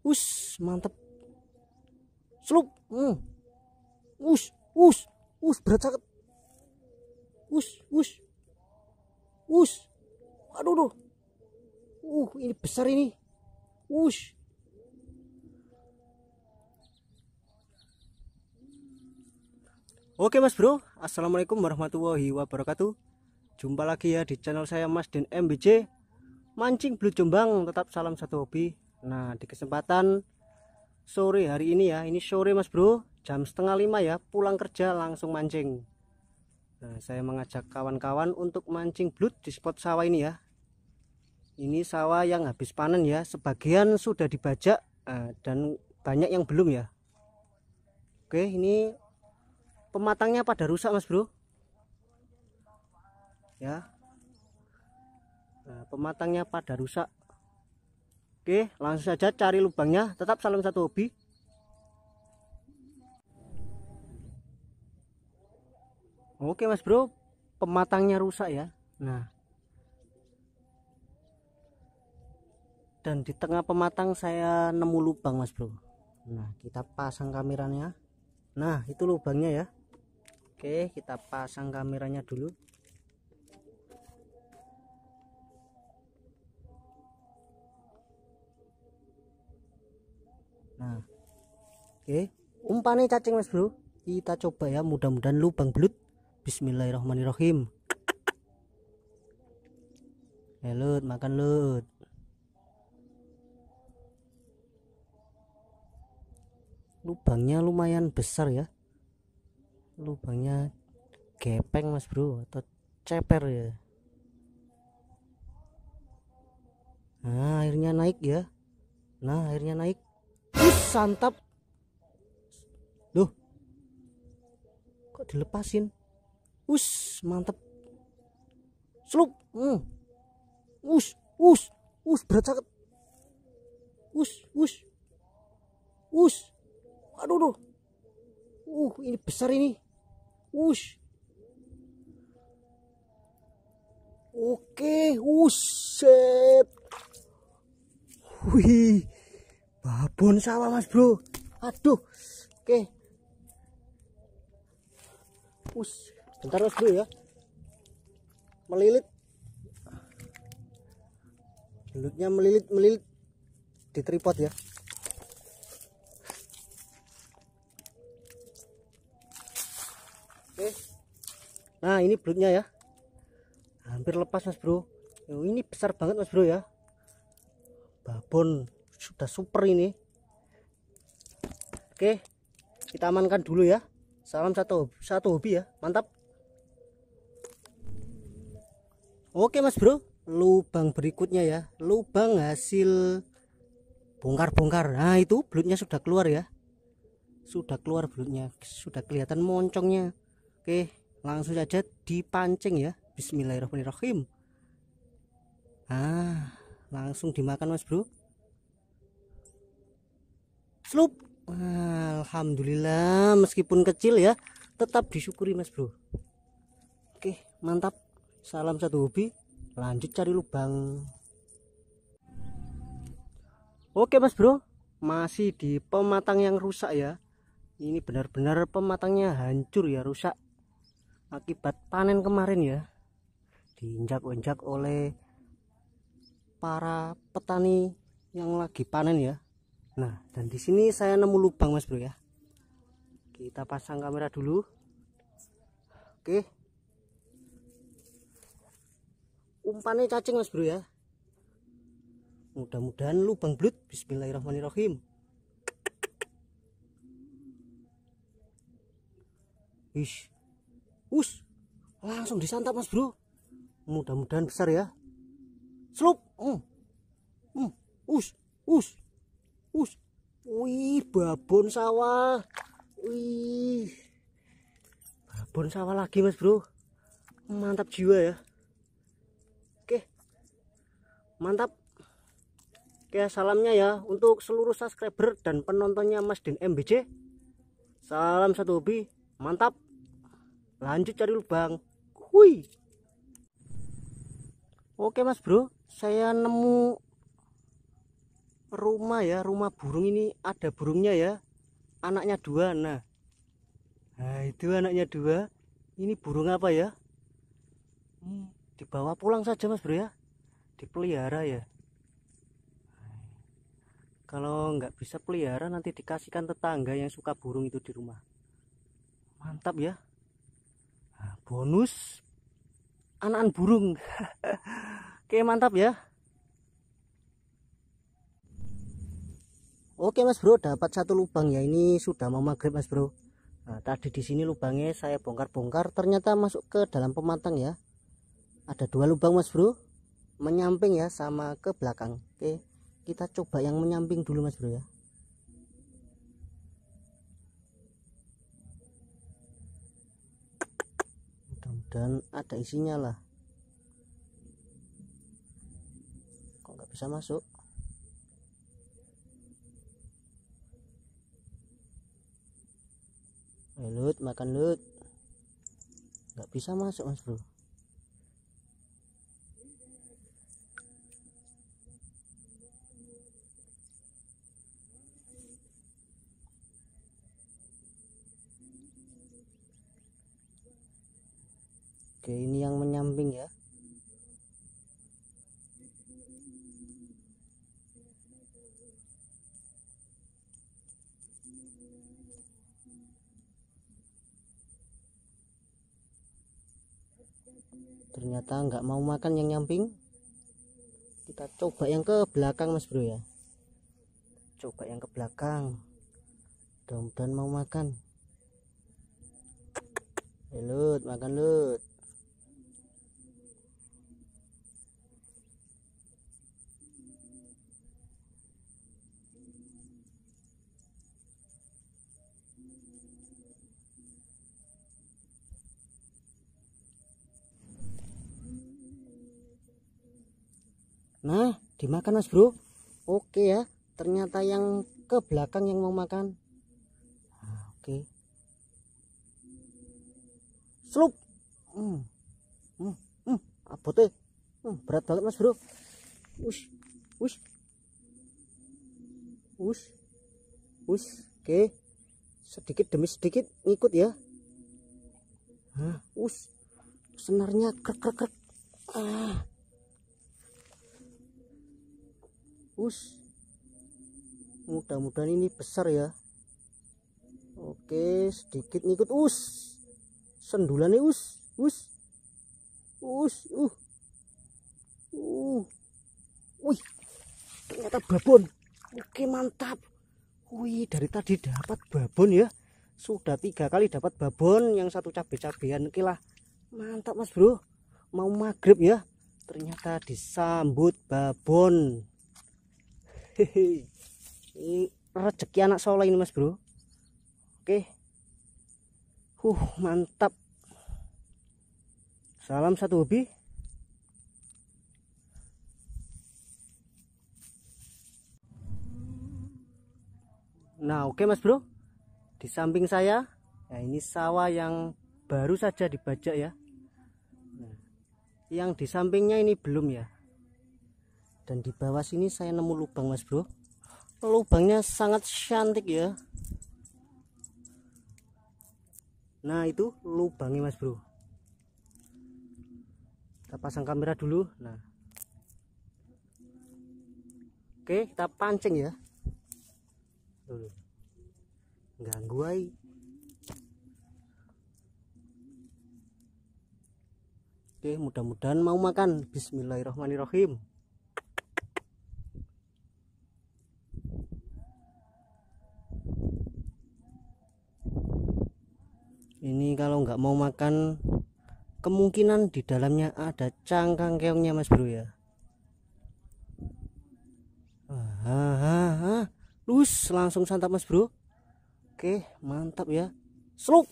Us, mantep. Slup. Hmm. Us, us, us berat sakit. Us, us. Us. Aduh, aduh. Uh, ini besar ini. Us. Oke mas bro, Assalamualaikum warahmatullahi wabarakatuh Jumpa lagi ya di channel saya Mas dan MBJ Mancing Blue Jombang, tetap salam satu hobi Nah di kesempatan sore hari ini ya ini sore mas bro jam setengah lima ya pulang kerja langsung mancing Nah saya mengajak kawan-kawan untuk mancing blut di spot sawah ini ya ini sawah yang habis panen ya sebagian sudah dibajak eh, dan banyak yang belum ya Oke ini pematangnya pada rusak mas bro ya nah, pematangnya pada rusak Oke, langsung saja cari lubangnya. Tetap salam satu hobi. Oke, Mas Bro. Pematangnya rusak ya. Nah. Dan di tengah pematang saya nemu lubang, Mas Bro. Nah, kita pasang kameranya. Nah, itu lubangnya ya. Oke, kita pasang kameranya dulu. nah oke okay. umpannya cacing mas bro kita coba ya mudah-mudahan lubang belut bismillahirrahmanirrahim Belut ya, lut makan lut lubangnya lumayan besar ya lubangnya gepeng mas bro atau ceper ya nah akhirnya naik ya nah akhirnya naik santap loh, Kok dilepasin Us mantep seluk, hmm. Us us us berat sakit Us us Us Aduh duh. Uh ini besar ini Us Oke, uset. Wih, babon sawah mas bro aduh oke okay. us bentar mas bro ya melilit belutnya melilit melilit di tripod ya oke nah ini belutnya ya hampir lepas mas bro ini besar banget mas bro ya babon sudah super ini oke kita amankan dulu ya salam satu hobi, satu hobi ya mantap oke mas bro lubang berikutnya ya lubang hasil bongkar-bongkar nah itu belutnya sudah keluar ya sudah keluar belutnya sudah kelihatan moncongnya oke langsung saja dipancing ya bismillahirrahmanirrahim ah langsung dimakan mas bro slup Alhamdulillah meskipun kecil ya tetap disyukuri mas bro oke mantap salam satu hobi lanjut cari lubang oke mas bro masih di pematang yang rusak ya ini benar-benar pematangnya hancur ya rusak akibat panen kemarin ya diinjak-injak oleh para petani yang lagi panen ya Nah, dan di sini saya nemu lubang, Mas Bro ya. Kita pasang kamera dulu. Oke. Umpannya cacing, Mas Bro ya. Mudah-mudahan lubang blut. Bismillahirrahmanirrahim. Ish. Us. Langsung disantap, Mas Bro. Mudah-mudahan besar ya. Slup. Hmm. Hmm. Us. Us. Us, wih babon sawah. Wih. Babon sawah lagi, Mas Bro. Mantap jiwa ya. Oke. Mantap. Oke, salamnya ya untuk seluruh subscriber dan penontonnya Mas Din MBC. Salam satu hobi, mantap. Lanjut cari lubang. wih, Oke Mas Bro, saya nemu rumah ya rumah burung ini ada burungnya ya anaknya dua nah nah itu anaknya dua ini burung apa ya hmm, dibawa pulang saja mas bro ya dipelihara ya kalau nggak bisa pelihara nanti dikasihkan tetangga yang suka burung itu di rumah mantap ya nah, bonus anakan burung oke mantap ya Oke Mas Bro, dapat satu lubang ya. Ini sudah mau maghrib Mas Bro. Nah, tadi di sini lubangnya saya bongkar-bongkar, ternyata masuk ke dalam pematang ya. Ada dua lubang Mas Bro, menyamping ya sama ke belakang. Oke, kita coba yang menyamping dulu Mas Bro ya. Mudah-mudahan ada isinya lah. Kok nggak bisa masuk? Eh, Lut, makan Lut. Gak bisa masuk Mas Bro. Oke, ini yang menyamping ya. ternyata nggak mau makan yang nyamping kita coba yang ke belakang mas bro ya coba yang ke belakang mudah-mudahan mau makan eh, lut makan lut nah dimakan mas bro oke ya ternyata yang ke belakang yang mau makan nah, oke slup hmm. Hmm. Hmm. abote hmm. berat banget mas bro ush ush ush ush oke sedikit demi sedikit ngikut ya Hah, us senarnya krek krek krek ah us mudah-mudahan ini besar ya oke sedikit ngikut us sendulannya us us us uh uh wih ternyata babon oke mantap wih dari tadi dapat babon ya sudah tiga kali dapat babon yang satu cabai-cabean oke lah mantap mas bro mau maghrib ya ternyata disambut babon hehehe rezeki anak soleh ini mas bro oke huh mantap salam satu hobi nah oke mas bro di samping saya nah ini sawah yang baru saja dibajak ya nah, yang di sampingnya ini belum ya dan di bawah sini saya nemu lubang mas bro lubangnya sangat cantik ya nah itu lubangnya mas bro kita pasang kamera dulu nah oke kita pancing ya dulu ganggu ai oke mudah-mudahan mau makan bismillahirrahmanirrahim kalau nggak mau makan kemungkinan di dalamnya ada cangkang keongnya mas bro ya hahaha lus langsung santap mas bro oke mantap ya seluk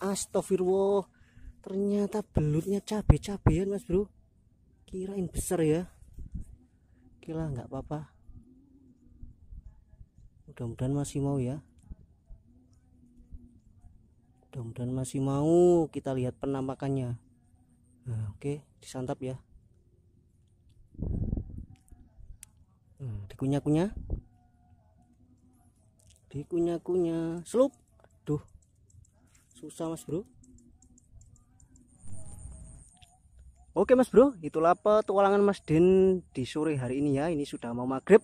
astagfirullah ternyata belutnya cabe-cabean mas bro kirain besar ya oke lah nggak apa-apa mudah-mudahan masih mau ya mudah-mudahan masih mau kita lihat penampakannya nah, oke disantap ya hmm, dikunyah-kunyah dikunyah-kunyah selup aduh susah mas bro Oke mas bro, itulah petualangan mas Den di sore hari ini ya. Ini sudah mau maghrib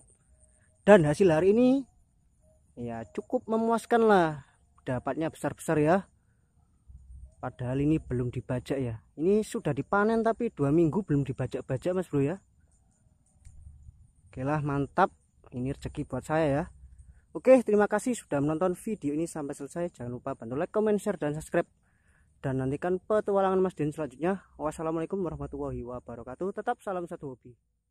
dan hasil hari ini ya cukup memuaskan lah. Dapatnya besar-besar ya padahal ini belum dibajak ya ini sudah dipanen tapi dua minggu belum dibajak-bajak mas bro ya oke lah mantap ini rezeki buat saya ya oke terima kasih sudah menonton video ini sampai selesai jangan lupa bantu like comment share dan subscribe dan nantikan petualangan Mas den selanjutnya. Wassalamualaikum warahmatullahi wabarakatuh. Tetap salam satu hobi.